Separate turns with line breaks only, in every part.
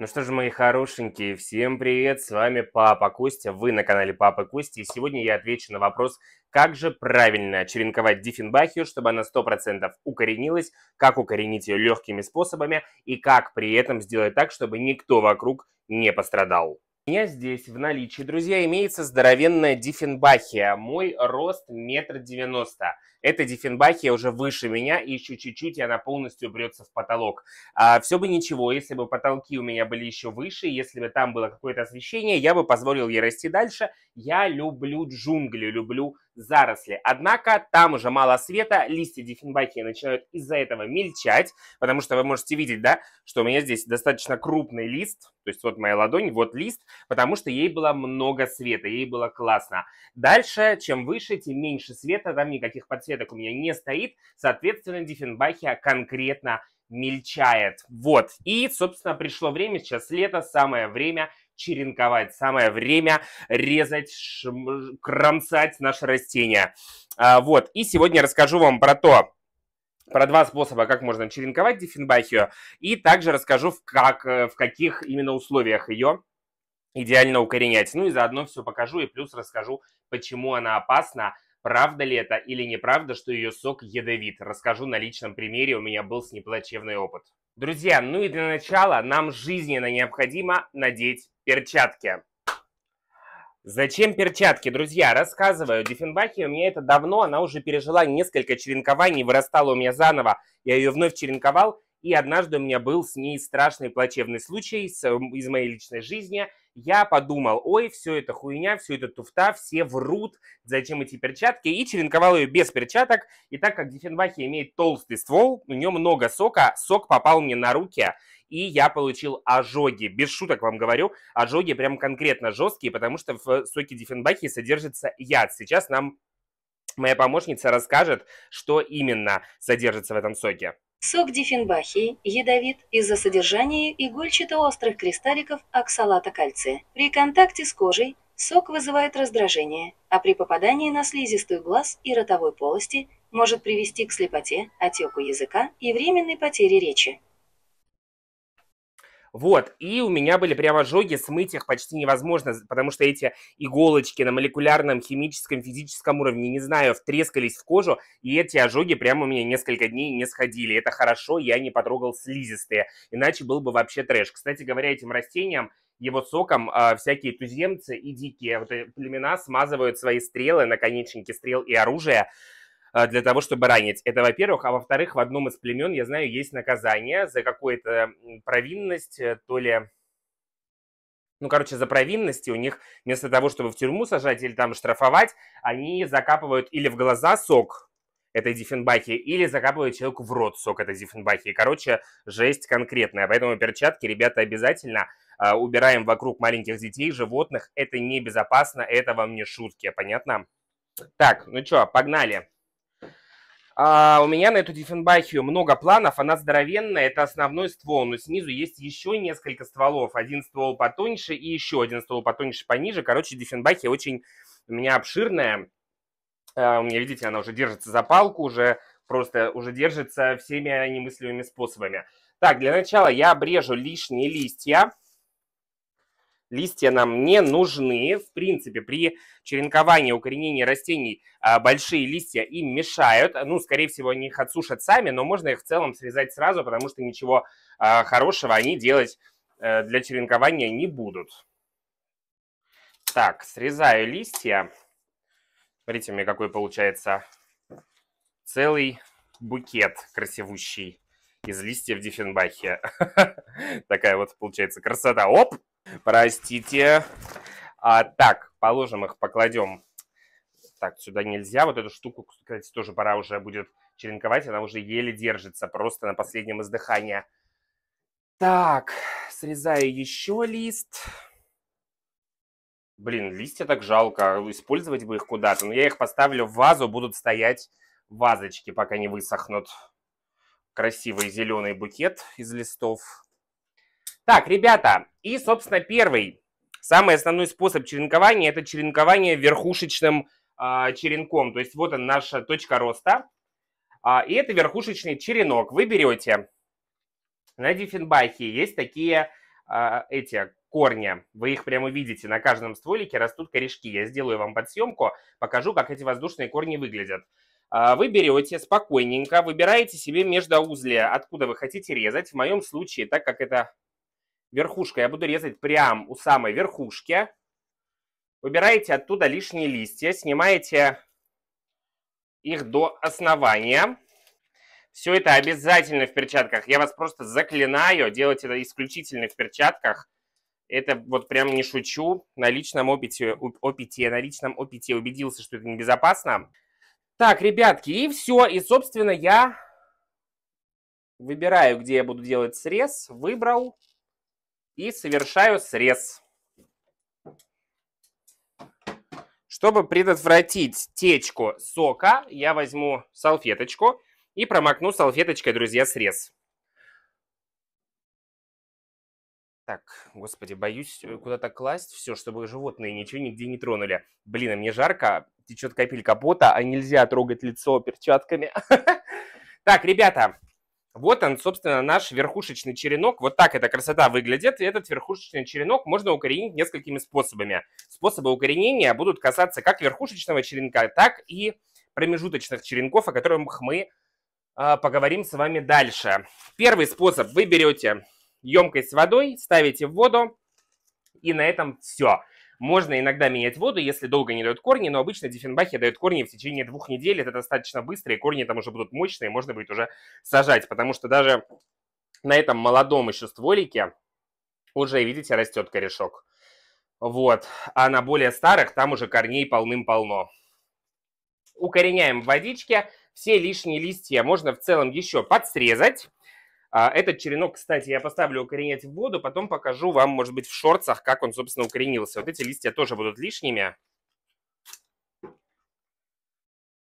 Ну что же, мои хорошенькие, всем привет, с вами Папа Костя, вы на канале Папа Костя, и сегодня я отвечу на вопрос, как же правильно черенковать диффенбахию, чтобы она 100% укоренилась, как укоренить ее легкими способами, и как при этом сделать так, чтобы никто вокруг не пострадал. У меня здесь в наличии, друзья, имеется здоровенная диффенбахия, мой рост метр девяносто эта Диффенбахия уже выше меня, и еще чуть-чуть, и она полностью брется в потолок. А, все бы ничего, если бы потолки у меня были еще выше, если бы там было какое-то освещение, я бы позволил ей расти дальше. Я люблю джунгли, люблю заросли. Однако там уже мало света, листья Диффенбахии начинают из-за этого мельчать, потому что вы можете видеть, да, что у меня здесь достаточно крупный лист, то есть вот моя ладонь, вот лист, потому что ей было много света, ей было классно. Дальше, чем выше, тем меньше света, там никаких подсветок таблеток у меня не стоит, соответственно, Диффенбахия конкретно мельчает. Вот. И, собственно, пришло время, сейчас лето, самое время черенковать, самое время резать, шм, кромсать наши растения. А, вот. И сегодня расскажу вам про то, про два способа, как можно черенковать диффенбахию, и также расскажу, как, э, в каких именно условиях ее идеально укоренять. Ну и заодно все покажу и плюс расскажу, почему она опасна, Правда ли это или неправда, что ее сок ядовит? Расскажу на личном примере, у меня был с ней плачевный опыт. Друзья, ну и для начала нам жизненно необходимо надеть перчатки. Зачем перчатки? Друзья, рассказываю, Диффенбахи у меня это давно, она уже пережила несколько черенкований, вырастала у меня заново, я ее вновь черенковал, и однажды у меня был с ней страшный плачевный случай из моей личной жизни я подумал, ой, все это хуйня, все это туфта, все врут, зачем эти перчатки, и черенковал ее без перчаток. И так как Диффенбахи имеет толстый ствол, у нее много сока, сок попал мне на руки, и я получил ожоги. Без шуток вам говорю, ожоги прям конкретно жесткие, потому что в соке Диффенбахи содержится яд. Сейчас нам моя помощница расскажет, что именно содержится в этом соке. Сок дифенбахии ядовит из-за содержания игольчато-острых кристалликов оксалата кальция. При контакте с кожей сок вызывает раздражение, а при попадании на слизистую глаз и ротовой полости может привести к слепоте, отеку языка и временной потере речи. Вот, и у меня были прям ожоги, смыть их почти невозможно, потому что эти иголочки на молекулярном, химическом, физическом уровне, не знаю, втрескались в кожу, и эти ожоги прямо у меня несколько дней не сходили. Это хорошо, я не потрогал слизистые, иначе был бы вообще трэш. Кстати говоря, этим растениям его соком э, всякие туземцы и дикие вот, э, племена смазывают свои стрелы, наконечники стрел и оружия а, для того, чтобы ранить. Это, во-первых. А во-вторых, в одном из племен, я знаю, есть наказание за какую-то провинность, э, то ли... Ну, короче, за провинности у них вместо того, чтобы в тюрьму сажать или там штрафовать, они закапывают или в глаза сок этой диффенбахи, или закапывают человеку в рот сок этой диффенбахи. Короче, жесть конкретная. Поэтому перчатки, ребята, обязательно э, убираем вокруг маленьких детей, животных. Это небезопасно, это вам не шутки, понятно? Так, ну что, погнали. А, у меня на эту Диффенбахию много планов, она здоровенная, это основной ствол, но снизу есть еще несколько стволов, один ствол потоньше и еще один ствол потоньше пониже. Короче, Диффенбахия очень у меня обширная, а, у меня, видите, она уже держится за палку, уже просто уже держится всеми немыслимыми способами. Так, для начала я обрежу лишние листья. Листья нам не нужны. В принципе, при черенковании, укоренении растений а, большие листья им мешают. Ну, скорее всего, они их отсушат сами, но можно их в целом срезать сразу, потому что ничего а, хорошего они делать э, для черенкования не будут. Так, срезаю листья. Смотрите, у меня какой получается целый букет красивущий из листьев Диффенбахи. Такая вот получается красота. Оп! Простите. А, так, положим их, покладем. Так, сюда нельзя. Вот эту штуку, кстати, тоже пора уже будет черенковать. Она уже еле держится, просто на последнем издыхании. Так, срезаю еще лист. Блин, листья так жалко. Использовать бы их куда-то. Но я их поставлю в вазу, будут стоять вазочки, пока не высохнут. Красивый зеленый букет из листов. Так, ребята, и, собственно, первый, самый основной способ черенкования – это черенкование верхушечным э, черенком. То есть вот она наша точка роста. Э, и это верхушечный черенок. Вы берете, на Диффенбахе есть такие э, эти корни. Вы их прямо видите, на каждом стволике растут корешки. Я сделаю вам подсъемку, покажу, как эти воздушные корни выглядят. вы берете спокойненько, выбираете себе междоузле, откуда вы хотите резать. В моем случае, так как это верхушка. Я буду резать прямо у самой верхушки. Выбираете оттуда лишние листья, снимаете их до основания. Все это обязательно в перчатках. Я вас просто заклинаю, делать это исключительно в перчатках. Это вот прям не шучу. На личном опыте, опыте, на личном опыте убедился, что это небезопасно. Так, ребятки, и все. И, собственно, я выбираю, где я буду делать срез. Выбрал и совершаю срез. Чтобы предотвратить течку сока, я возьму салфеточку и промокну салфеточкой, друзья, срез. Так, господи, боюсь э, куда-то класть все, чтобы животные ничего нигде не тронули. Блин, а мне жарко, течет капелька пота, а нельзя трогать лицо перчатками. Так, ребята, вот он, собственно, наш верхушечный черенок. Вот так эта красота выглядит. И этот верхушечный черенок можно укоренить несколькими способами. Способы укоренения будут касаться как верхушечного черенка, так и промежуточных черенков, о которых мы а, поговорим с вами дальше. Первый способ. Вы берете емкость с водой, ставите в воду, и на этом все. Все. Можно иногда менять воду, если долго не дают корни, но обычно диффенбахи дают корни в течение двух недель. Это достаточно быстро, и корни там уже будут мощные, можно будет уже сажать, потому что даже на этом молодом еще стволике уже, видите, растет корешок. Вот. А на более старых там уже корней полным-полно. Укореняем в водичке. Все лишние листья можно в целом еще подсрезать. А, этот черенок, кстати, я поставлю укоренять в воду, потом покажу вам, может быть, в шорцах, как он, собственно, укоренился. Вот эти листья тоже будут лишними.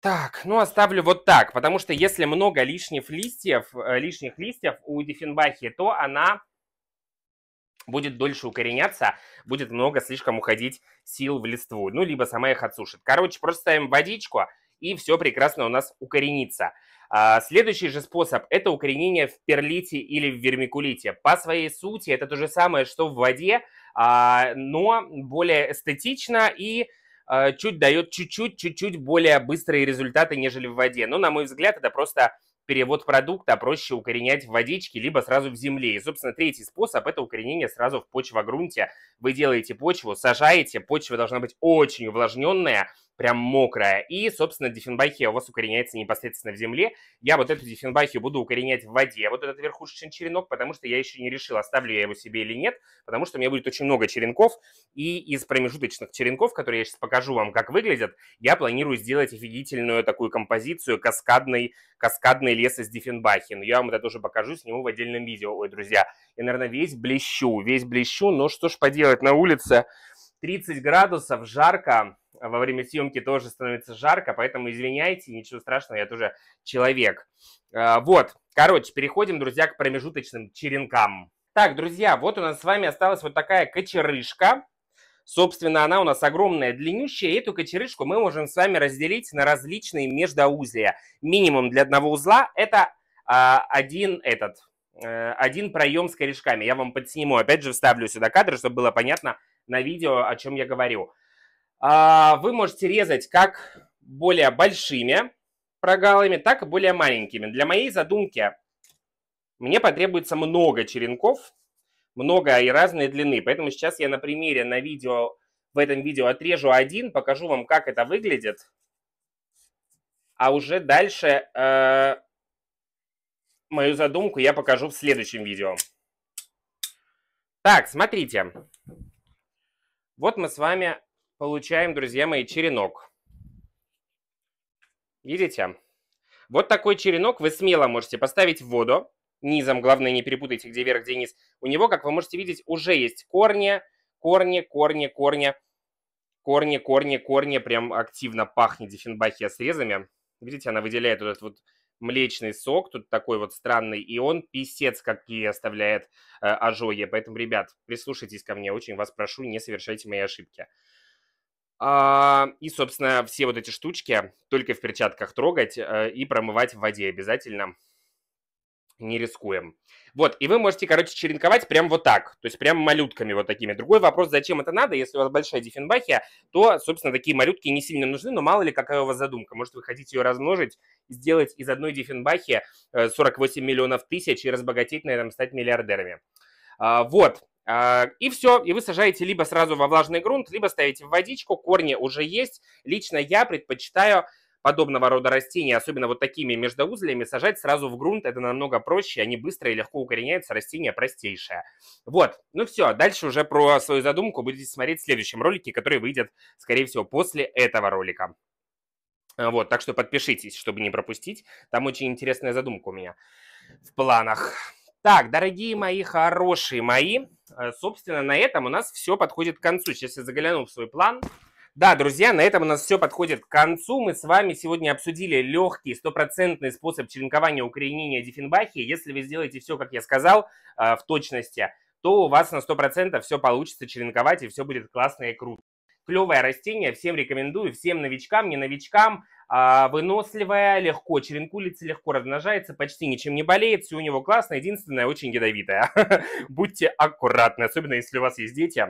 Так, ну оставлю вот так, потому что если много лишних листьев, э, лишних листьев у диффенбахи, то она будет дольше укореняться, будет много слишком уходить сил в листву, ну, либо сама их отсушит. Короче, просто ставим водичку, и все прекрасно у нас укоренится. А, следующий же способ – это укоренение в перлите или в вермикулите. По своей сути это то же самое, что в воде, а, но более эстетично и а, чуть дает чуть-чуть, чуть-чуть более быстрые результаты, нежели в воде. Но, на мой взгляд, это просто перевод продукта проще укоренять в водичке, либо сразу в земле. И, собственно, третий способ – это укоренение сразу в почвогрунте. Вы делаете почву, сажаете, почва должна быть очень увлажненная, прям мокрая. И, собственно, диффенбахия у вас укореняется непосредственно в земле. Я вот эту диффенбахию буду укоренять в воде, вот этот верхушечный черенок, потому что я еще не решил, оставлю я его себе или нет, потому что у меня будет очень много черенков, и из промежуточных черенков, которые я сейчас покажу вам, как выглядят, я планирую сделать офигительную такую композицию каскадный, каскадный лес из диффенбахи. Но я вам это тоже покажу, сниму в отдельном видео. Ой, друзья, я, наверное, весь блещу, весь блещу, но что ж поделать, на улице 30 градусов, жарко, во время съемки тоже становится жарко, поэтому извиняйте, ничего страшного, я тоже человек. А, вот, короче, переходим, друзья, к промежуточным черенкам. Так, друзья, вот у нас с вами осталась вот такая кочерышка. Собственно, она у нас огромная, длиннющая. эту кочерышку мы можем с вами разделить на различные междоузлия. Минимум для одного узла – это а, один этот, э, один проем с корешками. Я вам подсниму, опять же, вставлю сюда кадры, чтобы было понятно на видео, о чем я говорю. А, вы можете резать как более большими прогалами, так и более маленькими. Для моей задумки мне потребуется много черенков, много и разной длины. Поэтому сейчас я на примере на видео, в этом видео отрежу один, покажу вам, как это выглядит. А уже дальше э, мою задумку я покажу в следующем видео. Так, смотрите. Вот мы с вами получаем, друзья мои, черенок. Видите? Вот такой черенок вы смело можете поставить в воду. Низом, главное, не перепутайте, где вверх, где низ. У него, как вы можете видеть, уже есть корни, корни, корни, корни, корни, корни, корни. Прям активно пахнет диффенбахия срезами. Видите, она выделяет вот этот вот млечный сок, тут такой вот странный, и он писец, какие оставляет э, ожоги. Поэтому, ребят, прислушайтесь ко мне, очень вас прошу, не совершайте мои ошибки. А, и, собственно, все вот эти штучки только в перчатках трогать э, и промывать в воде обязательно. Не рискуем. Вот, и вы можете, короче, черенковать прям вот так, то есть прям малютками вот такими. Другой вопрос, зачем это надо, если у вас большая дифенбахия, то, собственно, такие малютки не сильно нужны, но мало ли какая у вас задумка. Может, вы хотите ее размножить, сделать из одной диффенбахи 48 э, миллионов тысяч и разбогатеть наверное, стать миллиардерами. А, вот, а, и все, и вы сажаете либо сразу во влажный грунт, либо ставите в водичку, корни уже есть. Лично я предпочитаю подобного рода растения, особенно вот такими междоузлями, сажать сразу в грунт. Это намного проще, они быстро и легко укореняются, растение простейшее. Вот, ну все, дальше уже про свою задумку будете смотреть в следующем ролике, который выйдет, скорее всего, после этого ролика. Вот, так что подпишитесь, чтобы не пропустить. Там очень интересная задумка у меня в планах. Так, дорогие мои, хорошие мои, Э, собственно, на этом у нас все подходит к концу. Сейчас я загляну в свой план. Да, друзья, на этом у нас все подходит к концу. Мы с вами сегодня обсудили легкий, стопроцентный способ черенкования укоренения диффенбахи. Если вы сделаете все, как я сказал, э, в точности, то у вас на 100% все получится черенковать, и все будет классно и круто. Клевое растение, всем рекомендую, всем новичкам, не новичкам. А, выносливое, легко черенкулится, легко размножается, почти ничем не болеет, все у него классно, единственное, очень ядовитое. Будьте аккуратны, особенно если у вас есть дети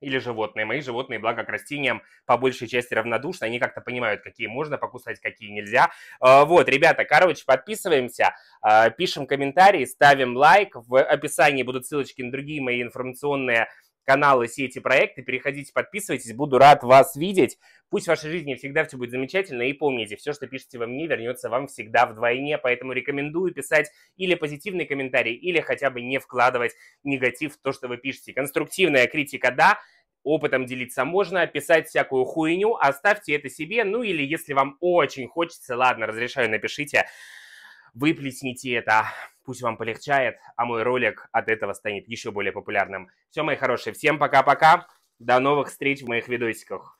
или животные. Мои животные, благо к растениям, по большей части равнодушны. Они как-то понимают, какие можно покусать, какие нельзя. А, вот, ребята, короче, подписываемся, а, пишем комментарии, ставим лайк. В описании будут ссылочки на другие мои информационные каналы, все эти проекты. Переходите, подписывайтесь, буду рад вас видеть. Пусть в вашей жизни всегда все будет замечательно. И помните, все, что пишете во мне, вернется вам всегда вдвойне. Поэтому рекомендую писать или позитивный комментарий, или хотя бы не вкладывать негатив в то, что вы пишете. Конструктивная критика – да, опытом делиться можно, писать всякую хуйню, оставьте это себе, ну или если вам очень хочется, ладно, разрешаю, напишите Выплесните это, пусть вам полегчает, а мой ролик от этого станет еще более популярным. Все, мои хорошие, всем пока-пока, до новых встреч в моих видосиках.